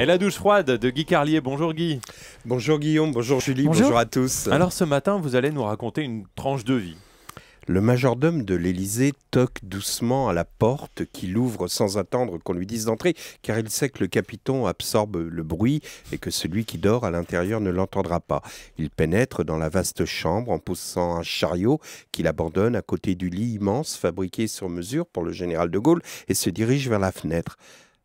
Et la douche froide de Guy Carlier. Bonjour Guy. Bonjour Guillaume, bonjour Julie, bonjour, bonjour à tous. Alors ce matin, vous allez nous raconter une tranche de vie. Le majordome de l'Élysée toque doucement à la porte qu'il ouvre sans attendre qu'on lui dise d'entrer, car il sait que le capiton absorbe le bruit et que celui qui dort à l'intérieur ne l'entendra pas. Il pénètre dans la vaste chambre en poussant un chariot qu'il abandonne à côté du lit immense fabriqué sur mesure pour le général de Gaulle et se dirige vers la fenêtre.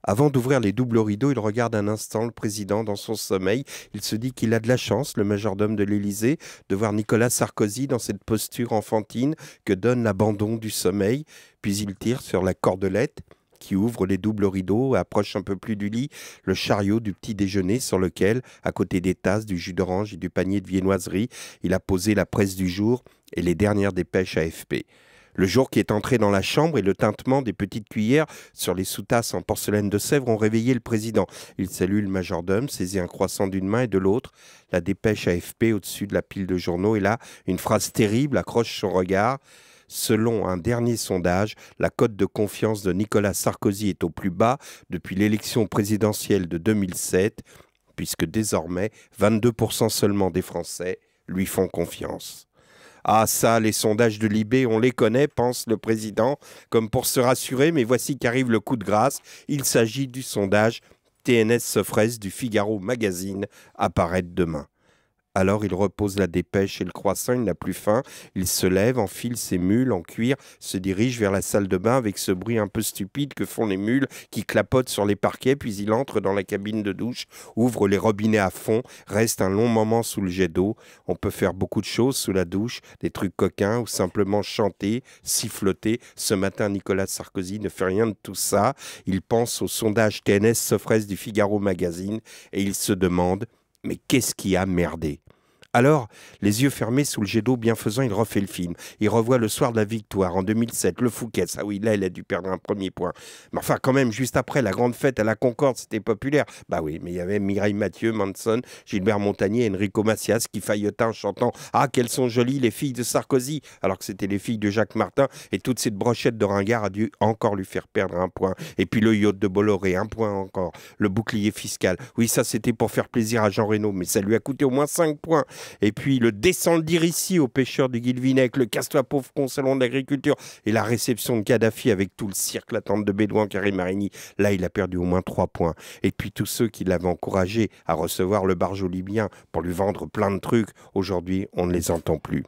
Avant d'ouvrir les doubles rideaux, il regarde un instant le président dans son sommeil. Il se dit qu'il a de la chance, le majordome de l'Élysée, de voir Nicolas Sarkozy dans cette posture enfantine que donne l'abandon du sommeil. Puis il tire sur la cordelette qui ouvre les doubles rideaux, et approche un peu plus du lit, le chariot du petit déjeuner sur lequel, à côté des tasses, du jus d'orange et du panier de viennoiserie, il a posé la presse du jour et les dernières dépêches AFP. Le jour qui est entré dans la chambre et le tintement des petites cuillères sur les soutasses en porcelaine de Sèvres ont réveillé le président. Il salue le majordome, saisit un croissant d'une main et de l'autre, la dépêche AFP au-dessus de la pile de journaux et là, une phrase terrible accroche son regard. Selon un dernier sondage, la cote de confiance de Nicolas Sarkozy est au plus bas depuis l'élection présidentielle de 2007, puisque désormais 22% seulement des Français lui font confiance. Ah ça, les sondages de Libé, on les connaît, pense le président, comme pour se rassurer, mais voici qu'arrive le coup de grâce. Il s'agit du sondage TNS Sofres du Figaro Magazine, apparaître demain. Alors il repose la dépêche et le croissant, il n'a plus faim, il se lève, enfile ses mules en cuir, se dirige vers la salle de bain avec ce bruit un peu stupide que font les mules qui clapotent sur les parquets, puis il entre dans la cabine de douche, ouvre les robinets à fond, reste un long moment sous le jet d'eau. On peut faire beaucoup de choses sous la douche, des trucs coquins ou simplement chanter, siffloter. Ce matin, Nicolas Sarkozy ne fait rien de tout ça. Il pense au sondage TNS Sofres du Figaro Magazine et il se demande mais qu'est-ce qui a merdé alors, les yeux fermés sous le jet d'eau bienfaisant, il refait le film. Il revoit le soir de la victoire en 2007, le Fouquet. Ah oui, là, il a dû perdre un premier point. Mais enfin, quand même, juste après, la grande fête à la Concorde, c'était populaire. Bah oui, mais il y avait Mireille Mathieu, Manson, Gilbert Montagnier, Enrico Macias qui faillotaient en chantant Ah, qu'elles sont jolies les filles de Sarkozy, alors que c'était les filles de Jacques Martin. Et toute cette brochette de ringard a dû encore lui faire perdre un point. Et puis le yacht de Bolloré, un point encore. Le bouclier fiscal. Oui, ça, c'était pour faire plaisir à Jean Reno, mais ça lui a coûté au moins 5 points et puis le descendre ici aux pêcheurs du Guilvinec, le casse-toi pauvre con salon de l'agriculture, et la réception de Kadhafi avec tout le cirque, la tente de Bédouin, Karim Marini. Là, il a perdu au moins trois points. Et puis tous ceux qui l'avaient encouragé à recevoir le barge libyen pour lui vendre plein de trucs, aujourd'hui, on ne les entend plus.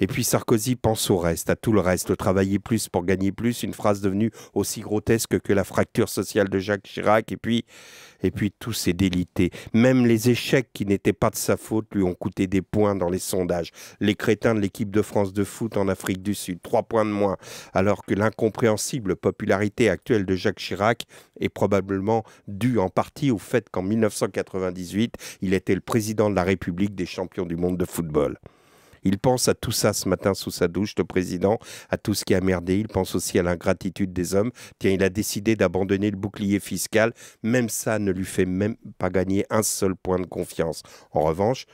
Et puis Sarkozy pense au reste, à tout le reste, travailler plus pour gagner plus, une phrase devenue aussi grotesque que la fracture sociale de Jacques Chirac, et puis, et puis tout s'est délité. Même les échecs qui n'étaient pas de sa faute lui ont coûté des points dans les sondages. Les crétins de l'équipe de France de foot en Afrique du Sud, trois points de moins, alors que l'incompréhensible popularité actuelle de Jacques Chirac est probablement due en partie au fait qu'en 1998, il était le président de la République des champions du monde de football. Il pense à tout ça ce matin sous sa douche, le président, à tout ce qui a merdé. Il pense aussi à l'ingratitude des hommes. Tiens, il a décidé d'abandonner le bouclier fiscal. Même ça ne lui fait même pas gagner un seul point de confiance. En revanche,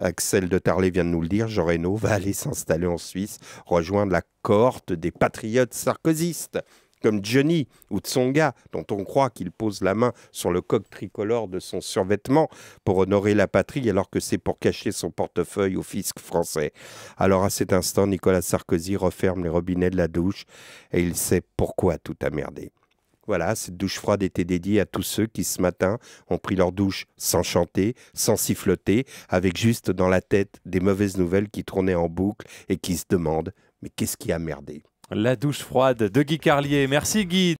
Axel de Tarlé vient de nous le dire, Jean Reno va aller s'installer en Suisse, rejoindre la cohorte des patriotes sarkozystes comme Johnny ou Tsonga, dont on croit qu'il pose la main sur le coq tricolore de son survêtement pour honorer la patrie alors que c'est pour cacher son portefeuille au fisc français. Alors à cet instant, Nicolas Sarkozy referme les robinets de la douche et il sait pourquoi tout a merdé. Voilà, cette douche froide était dédiée à tous ceux qui ce matin ont pris leur douche sans chanter, sans siffloter, avec juste dans la tête des mauvaises nouvelles qui tournaient en boucle et qui se demandent mais qu'est-ce qui a merdé la douche froide de Guy Carlier. Merci Guy.